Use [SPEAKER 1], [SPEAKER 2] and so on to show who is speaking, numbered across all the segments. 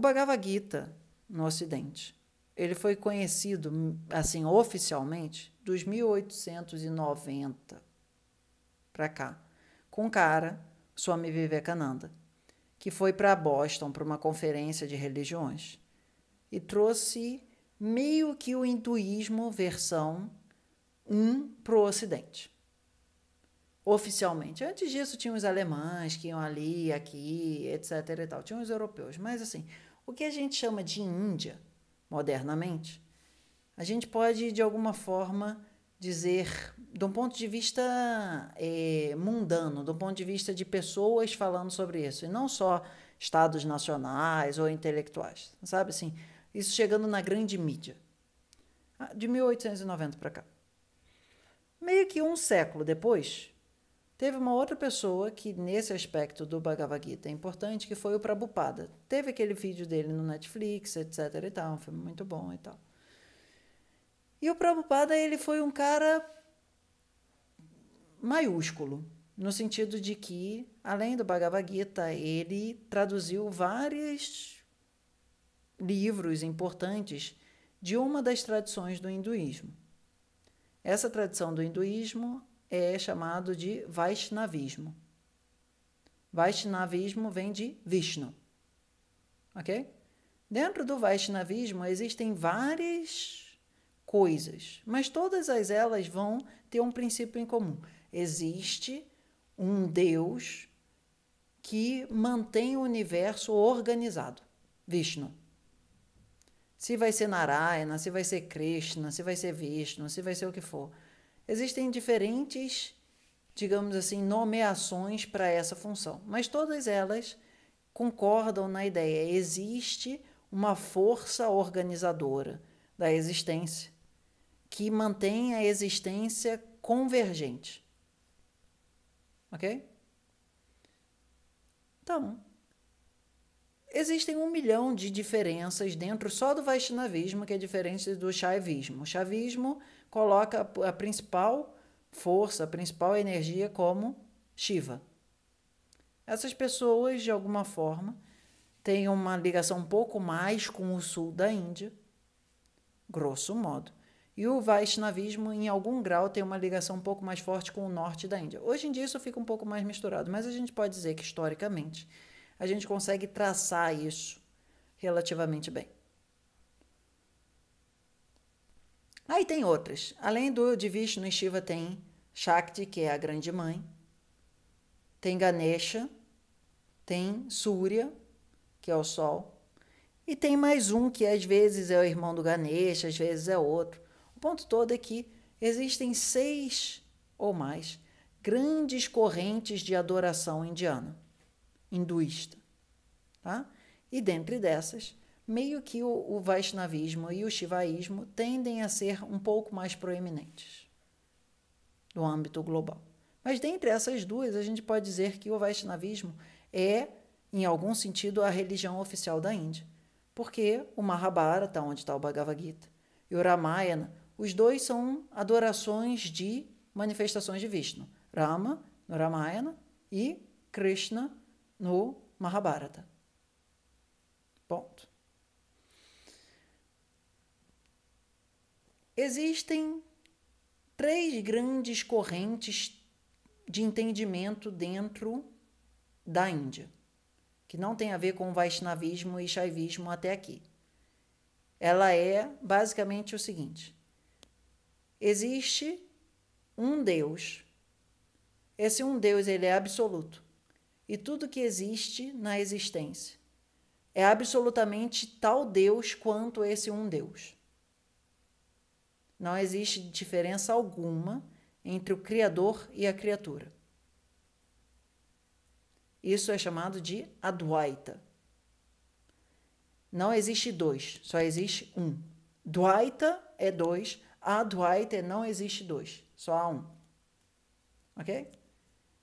[SPEAKER 1] Bhagavad Gita no Ocidente. Ele foi conhecido, assim, oficialmente, dos 1890 para cá, com um cara, Swami Vivekananda, que foi para Boston para uma conferência de religiões e trouxe meio que o hinduísmo versão 1 para o Ocidente. Oficialmente. Antes disso, tinha os alemães que iam ali, aqui, etc. e tal. Tinha os europeus. Mas, assim, o que a gente chama de Índia modernamente, a gente pode, de alguma forma, dizer, de um ponto de vista é, mundano, do um ponto de vista de pessoas falando sobre isso, e não só estados nacionais ou intelectuais, sabe assim? Isso chegando na grande mídia, ah, de 1890 para cá. Meio que um século depois, Teve uma outra pessoa que, nesse aspecto do Bhagavad Gita é importante, que foi o Prabhupada. Teve aquele vídeo dele no Netflix, etc. e tal, um filme muito bom e tal. E o Prabhupada, ele foi um cara maiúsculo, no sentido de que, além do Bhagavad Gita, ele traduziu vários livros importantes de uma das tradições do hinduísmo. Essa tradição do hinduísmo é chamado de Vaishnavismo. Vaishnavismo vem de Vishnu. Ok? Dentro do Vaishnavismo existem várias coisas, mas todas as elas vão ter um princípio em comum. Existe um Deus que mantém o universo organizado, Vishnu. Se vai ser Narayana, se vai ser Krishna, se vai ser Vishnu, se vai ser o que for Existem diferentes, digamos assim, nomeações para essa função, mas todas elas concordam na ideia: existe uma força organizadora da existência que mantém a existência convergente. Ok? Então, existem um milhão de diferenças dentro só do Vaishnavismo, que é diferente do Shaivismo. O Shaivismo coloca a principal força, a principal energia como Shiva. Essas pessoas, de alguma forma, têm uma ligação um pouco mais com o sul da Índia, grosso modo. E o Vaishnavismo, em algum grau, tem uma ligação um pouco mais forte com o norte da Índia. Hoje em dia isso fica um pouco mais misturado, mas a gente pode dizer que, historicamente, a gente consegue traçar isso relativamente bem. Aí tem outras. Além do de Vishnu Shiva, tem Shakti, que é a grande mãe, tem Ganesha, tem Surya, que é o sol, e tem mais um que às vezes é o irmão do Ganesha, às vezes é outro. O ponto todo é que existem seis ou mais grandes correntes de adoração indiana, hinduísta. Tá? E dentre dessas, meio que o, o Vaishnavismo e o Shivaísmo tendem a ser um pouco mais proeminentes no âmbito global. Mas dentre essas duas, a gente pode dizer que o Vaishnavismo é, em algum sentido, a religião oficial da Índia, porque o Mahabharata, tá onde está o Bhagavad Gita, e o Ramayana, os dois são adorações de manifestações de Vishnu. Rama, no Ramayana, e Krishna, no Mahabharata. Ponto. Existem três grandes correntes de entendimento dentro da Índia, que não tem a ver com Vaishnavismo e Shaivismo até aqui. Ela é basicamente o seguinte: existe um Deus. Esse um Deus ele é absoluto. E tudo que existe na existência é absolutamente tal Deus quanto esse um Deus não existe diferença alguma entre o Criador e a criatura. Isso é chamado de Advaita. Não existe dois, só existe um. Dwaita é dois, Advaita é não existe dois, só há um. Ok?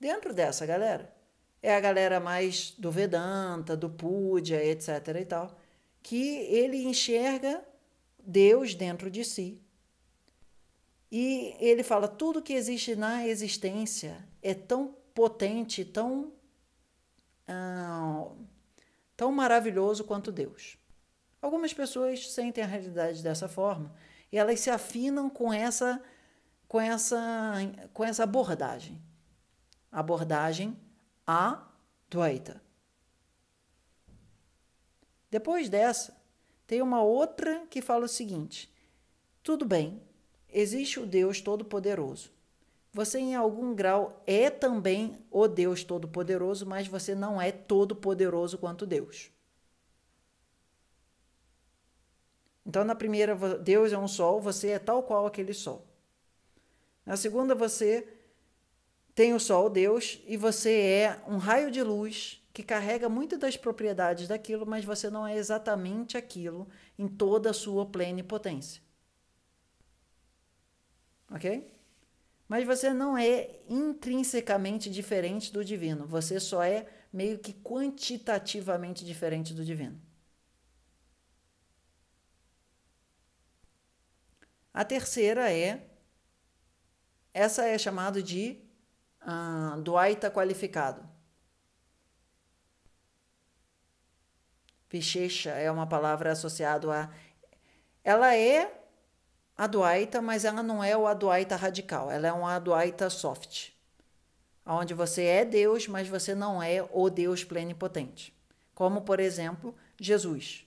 [SPEAKER 1] Dentro dessa galera, é a galera mais do Vedanta, do Pudja, etc. e tal, que ele enxerga Deus dentro de si e ele fala: tudo que existe na existência é tão potente, tão, ah, tão maravilhoso quanto Deus. Algumas pessoas sentem a realidade dessa forma e elas se afinam com essa, com essa, com essa abordagem. Abordagem a Dwaita. Depois dessa, tem uma outra que fala o seguinte: tudo bem, Existe o Deus Todo-Poderoso. Você, em algum grau, é também o Deus Todo-Poderoso, mas você não é todo-poderoso quanto Deus. Então, na primeira, Deus é um sol, você é tal qual aquele sol. Na segunda, você tem o sol, Deus, e você é um raio de luz que carrega muitas das propriedades daquilo, mas você não é exatamente aquilo em toda a sua plenipotência ok? Mas você não é intrinsecamente diferente do divino, você só é meio que quantitativamente diferente do divino. A terceira é, essa é chamada de ah, Duaita qualificado. Pichecha é uma palavra associada a. Ela é Adwaita, mas ela não é o Adwaita radical, ela é um Adwaita soft, onde você é Deus, mas você não é o Deus plenipotente. Como, por exemplo, Jesus.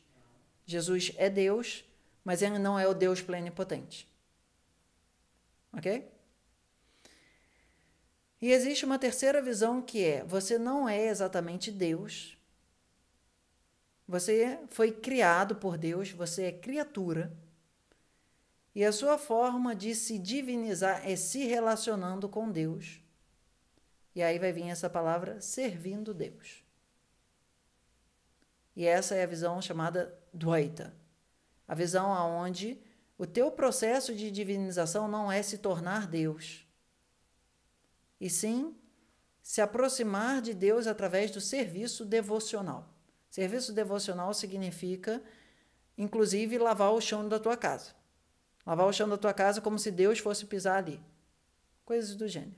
[SPEAKER 1] Jesus é Deus, mas ele não é o Deus plenipotente. Ok? E existe uma terceira visão que é: você não é exatamente Deus. Você foi criado por Deus, você é criatura e a sua forma de se divinizar é se relacionando com Deus. E aí vai vir essa palavra servindo Deus. E essa é a visão chamada Dvaita. A visão aonde o teu processo de divinização não é se tornar Deus. E sim se aproximar de Deus através do serviço devocional. Serviço devocional significa, inclusive, lavar o chão da tua casa. Lavar o chão da tua casa como se Deus fosse pisar ali. Coisas do gênero,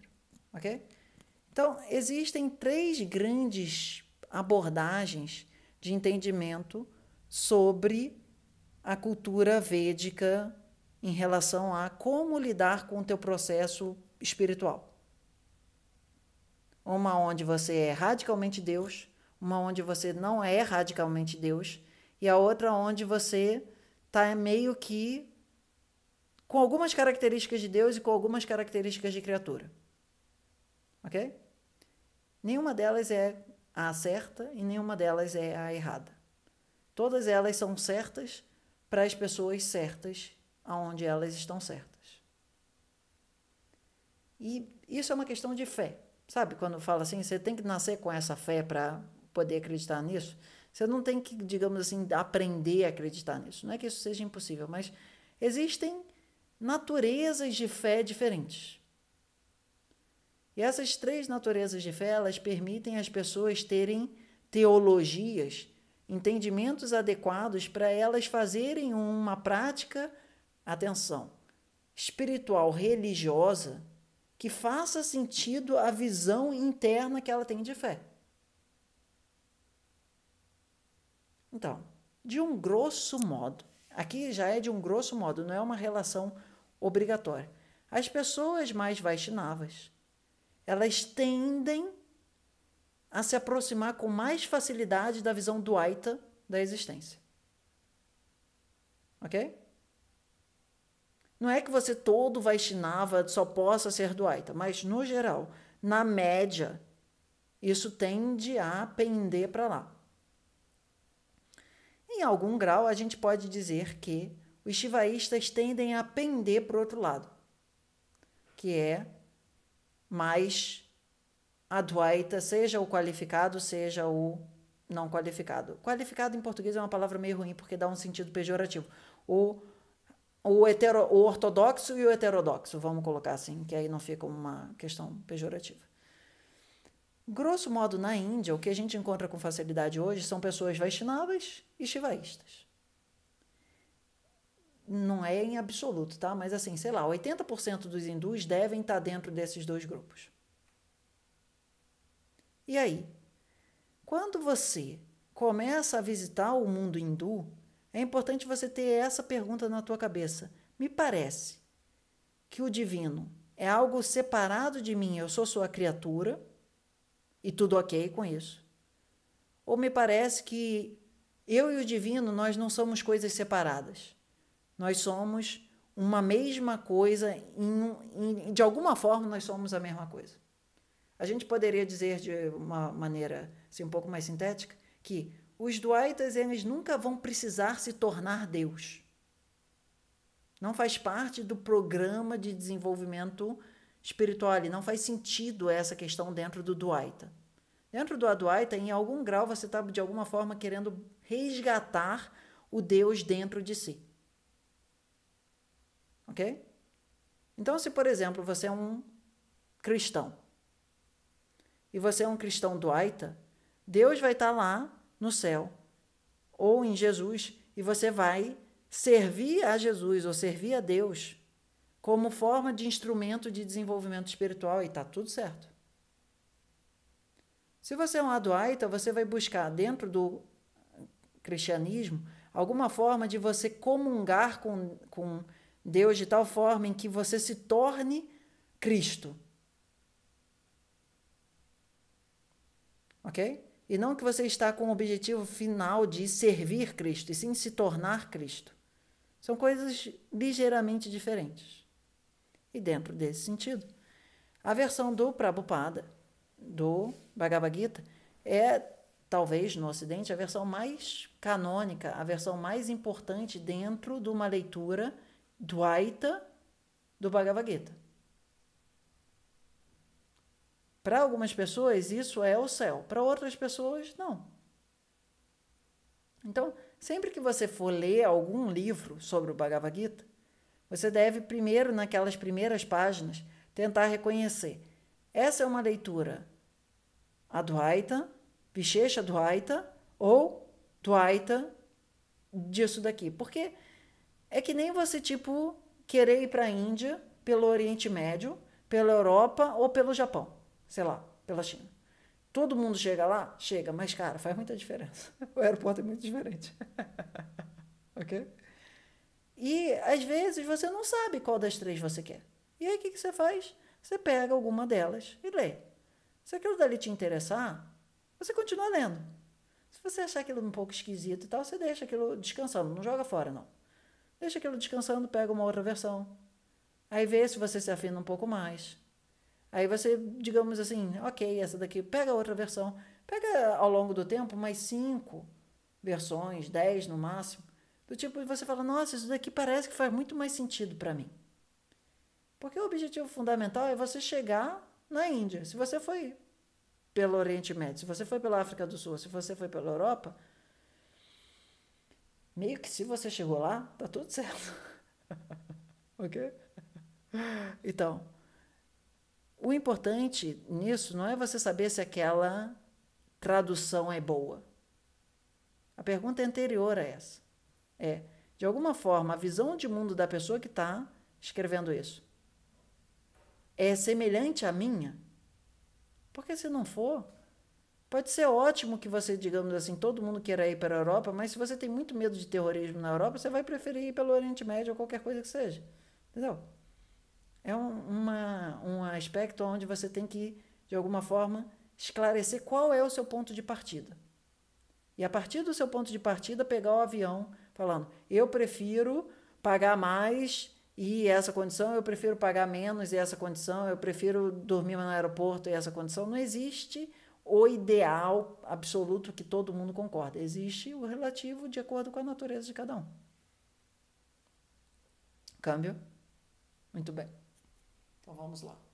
[SPEAKER 1] ok? Então, existem três grandes abordagens de entendimento sobre a cultura védica em relação a como lidar com o teu processo espiritual. Uma onde você é radicalmente Deus, uma onde você não é radicalmente Deus, e a outra onde você está meio que com algumas características de Deus e com algumas características de criatura. Ok? Nenhuma delas é a certa e nenhuma delas é a errada. Todas elas são certas para as pessoas certas aonde elas estão certas. E isso é uma questão de fé. Sabe quando fala assim, você tem que nascer com essa fé para poder acreditar nisso? Você não tem que, digamos assim, aprender a acreditar nisso. Não é que isso seja impossível, mas existem naturezas de fé diferentes. E essas três naturezas de fé, elas permitem as pessoas terem teologias, entendimentos adequados para elas fazerem uma prática, atenção, espiritual, religiosa, que faça sentido a visão interna que ela tem de fé. Então, de um grosso modo, Aqui já é de um grosso modo, não é uma relação obrigatória. As pessoas mais Vaishnavas, elas tendem a se aproximar com mais facilidade da visão do da existência. Ok? Não é que você todo Vaishnava só possa ser do mas no geral, na média, isso tende a pender para lá. Em algum grau, a gente pode dizer que os shivaístas tendem a pender para o outro lado, que é mais adwaita, seja o qualificado, seja o não qualificado. Qualificado em português é uma palavra meio ruim porque dá um sentido pejorativo. O, o, hetero, o ortodoxo e o heterodoxo, vamos colocar assim, que aí não fica uma questão pejorativa. Grosso modo, na Índia, o que a gente encontra com facilidade hoje são pessoas Vaishnavas e Shivaístas. Não é em absoluto, tá? Mas assim, sei lá, 80% dos hindus devem estar dentro desses dois grupos. E aí? Quando você começa a visitar o mundo hindu, é importante você ter essa pergunta na tua cabeça. Me parece que o divino é algo separado de mim, eu sou sua criatura e tudo ok com isso. Ou me parece que eu e o divino nós não somos coisas separadas. Nós somos uma mesma coisa, em, em, de alguma forma nós somos a mesma coisa. A gente poderia dizer de uma maneira assim, um pouco mais sintética que os duaitas eles nunca vão precisar se tornar Deus. Não faz parte do programa de desenvolvimento espiritual. E não faz sentido essa questão dentro do Duaita. Dentro do Adwaita, em algum grau, você está de alguma forma querendo resgatar o Deus dentro de si. Ok? Então, se por exemplo você é um cristão e você é um cristão Duaita, Deus vai estar tá lá no céu ou em Jesus e você vai servir a Jesus ou servir a Deus como forma de instrumento de desenvolvimento espiritual e tá tudo certo. Se você é um aduaita, você vai buscar dentro do cristianismo alguma forma de você comungar com, com Deus de tal forma em que você se torne Cristo. Ok? E não que você está com o objetivo final de servir Cristo, e sim se tornar Cristo. São coisas ligeiramente diferentes e dentro desse sentido. A versão do Prabhupada, do Bhagavad Gita, é talvez no Ocidente a versão mais canônica, a versão mais importante dentro de uma leitura Dwaita do Bhagavad Gita. Para algumas pessoas, isso é o céu. Para outras pessoas, não. Então, sempre que você for ler algum livro sobre o Bhagavad Gita, você deve primeiro, naquelas primeiras páginas, tentar reconhecer. Essa é uma leitura Advaita, Vishesha Advaita ou Dvaita disso daqui. Porque é que nem você, tipo, querer ir para a Índia, pelo Oriente Médio, pela Europa ou pelo Japão, sei lá, pela China. Todo mundo chega lá? Chega, mas cara, faz muita diferença. O aeroporto é muito diferente. ok? E às vezes você não sabe qual das três você quer. E aí o que, que você faz? Você pega alguma delas e lê. Se aquilo dali te interessar, você continua lendo. Se você achar aquilo um pouco esquisito e tal, você deixa aquilo descansando, não joga fora, não. Deixa aquilo descansando, pega uma outra versão. Aí vê se você se afina um pouco mais. Aí você, digamos assim, ok, essa daqui, pega outra versão. Pega ao longo do tempo mais cinco versões, dez no máximo do tipo, você fala, nossa, isso daqui parece que faz muito mais sentido para mim. Porque o objetivo fundamental é você chegar na Índia. Se você foi pelo Oriente Médio, se você foi pela África do Sul, se você foi pela Europa, meio que se você chegou lá, tá tudo certo. ok? Então, o importante nisso não é você saber se aquela tradução é boa. A pergunta é anterior a essa. É, de alguma forma, a visão de mundo da pessoa que está escrevendo isso é semelhante à minha? Porque se não for, pode ser ótimo que você, digamos assim, todo mundo queira ir para a Europa, mas se você tem muito medo de terrorismo na Europa, você vai preferir ir pelo Oriente Médio ou qualquer coisa que seja. Entendeu? É um, uma, um aspecto onde você tem que, de alguma forma, esclarecer qual é o seu ponto de partida. E a partir do seu ponto de partida, pegar o avião falando: eu prefiro pagar mais e essa condição, eu prefiro pagar menos e essa condição, eu prefiro dormir no aeroporto e essa condição. Não existe o ideal absoluto que todo mundo concorda. Existe o relativo de acordo com a natureza de cada um. Câmbio? Muito bem. Então vamos lá.